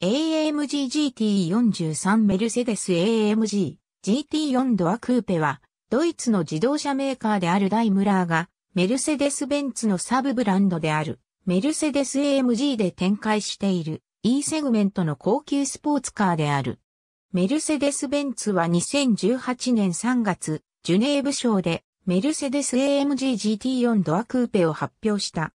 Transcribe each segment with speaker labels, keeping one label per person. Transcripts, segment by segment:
Speaker 1: AMG GT43 メルセデス AMG GT4 ドアクーペは、ドイツの自動車メーカーであるダイムラーが、メルセデス・ベンツのサブブランドである、メルセデス AMG で展開している E セグメントの高級スポーツカーである。メルセデス・ベンツは2018年3月、ジュネーブ賞でメルセデス AMG GT4 ドアクーペを発表した。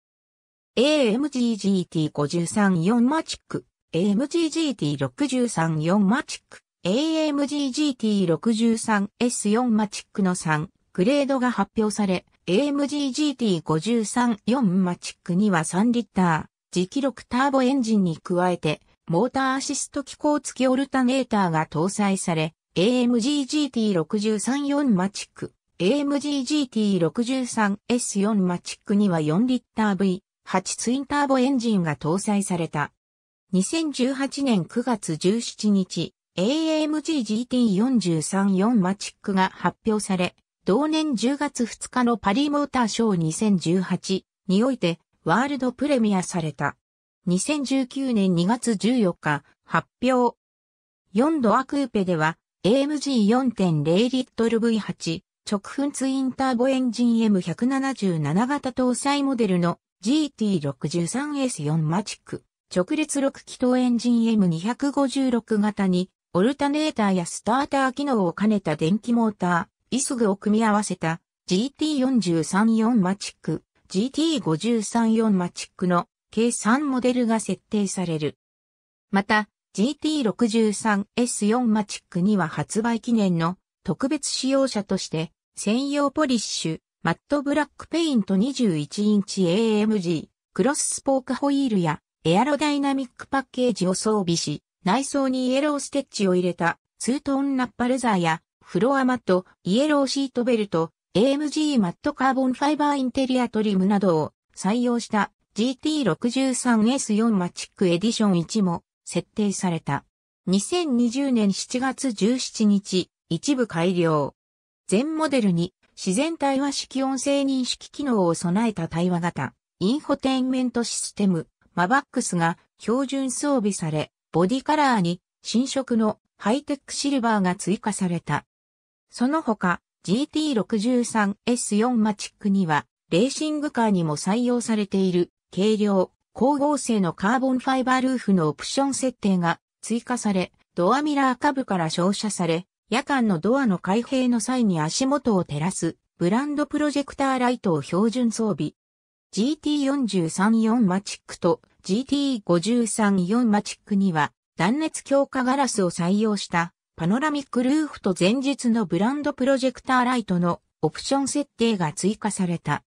Speaker 1: AMG GT534 マチック AMGGT634 マチック、AMGGT63S4 マチックの3、グレードが発表され、AMGGT534 マチックには3リッター、磁気力ターボエンジンに加えて、モーターアシスト機構付きオルタネーターが搭載され、AMGGT634 マチック、AMGGT63S4 マチックには4リッター V8 ツインターボエンジンが搭載された。2018年9月17日、AMG GT434 マチックが発表され、同年10月2日のパリモーターショー2018においてワールドプレミアされた。2019年2月14日発表。4ドアクーペでは AMG 4.0リットル V8 直噴ツインターボエンジン M177 型搭載モデルの GT63S4 マチック直列6気筒エンジン M256 型に、オルタネーターやスターター機能を兼ねた電気モーター、イスグを組み合わせた GT434 マチック、GT534 マチックの計3モデルが設定される。また、GT63S4 マチックには発売記念の特別使用車として専用ポリッシュ、マットブラックペイント21インチ AMG、クロススポークホイールやエアロダイナミックパッケージを装備し、内装にイエローステッチを入れたツートーンナッパレザーやフロアマット、イエローシートベルト、AMG マットカーボンファイバーインテリアトリムなどを採用した GT63S4 マチックエディション1も設定された。2020年7月17日、一部改良。全モデルに自然対話式音声認識機能を備えた対話型インフォテインメントシステムマバックスが標準装備され、ボディカラーに新色のハイテックシルバーが追加された。その他、GT63S4 マチックには、レーシングカーにも採用されている、軽量、光合成のカーボンファイバールーフのオプション設定が追加され、ドアミラー下部から照射され、夜間のドアの開閉の際に足元を照らす、ブランドプロジェクターライトを標準装備。GT434 マチックと GT534 マチックには断熱強化ガラスを採用したパノラミックルーフと前日のブランドプロジェクターライトのオプション設定が追加された。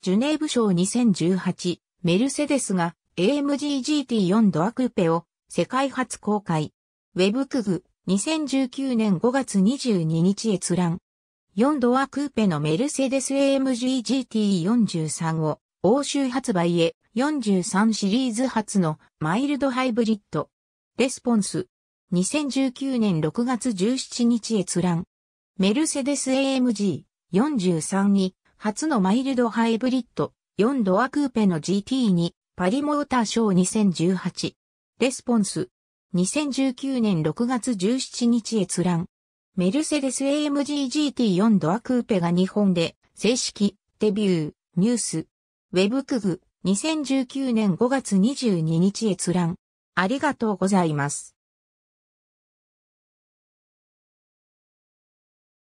Speaker 1: ジュネーブ賞2018メルセデスが AMG GT4 ドアクーペを世界初公開。ウェブクグ2019年5月22日閲覧。4ドアクーペのメルセデス AMG GT43 を欧州発売へ43シリーズ初のマイルドハイブリッド。レスポンス。2019年6月17日閲覧。メルセデス AMG43 に初のマイルドハイブリッド4ドアクーペの GT にパリモーターショー2018。レスポンス。2019年6月17日閲覧。メルセデス AMG GT4 ドアクーペが日本で正式デビューニュースウェブクグ、2019年5月22日閲覧。ありがとうございます。